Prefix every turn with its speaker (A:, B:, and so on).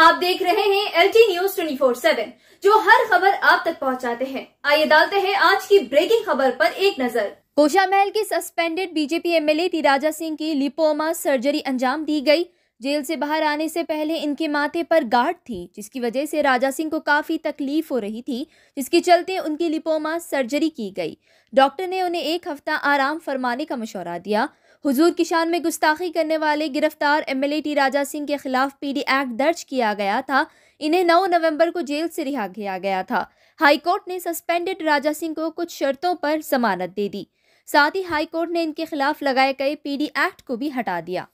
A: आप देख रहे हैं L T news twenty four seven जो हर खबर आप तक पहुंचाते हैं आइए डालते हैं आज की ब्रेकिंग खबर पर एक नजर कोशा महल के suspended BJP MLA T Raja Singh की लिपोमा सर्जरी अंजाम दी गई जेल से बाहर आने से पहले इनके माथे पर गार्ड थी जिसकी वजह से राजा सिंह को काफ़ी तकलीफ हो रही थी जिसके चलते उनकी लिपोमा सर्जरी की गई डॉक्टर ने उन्हें एक हफ्ता आराम फरमाने का मशवरा दिया हुजूर की शान में गुस्ताखी करने वाले गिरफ्तार एमएलए टी राजा सिंह के खिलाफ पीडी एक्ट दर्ज किया गया था इन्हें 9 नवंबर को जेल से रिहा किया गया था हाईकोर्ट ने सस्पेंडेड राजा सिंह को कुछ शर्तों पर जमानत दे दी साथ ही हाईकोर्ट ने इनके खिलाफ लगाए गए पीडी एक्ट को भी हटा दिया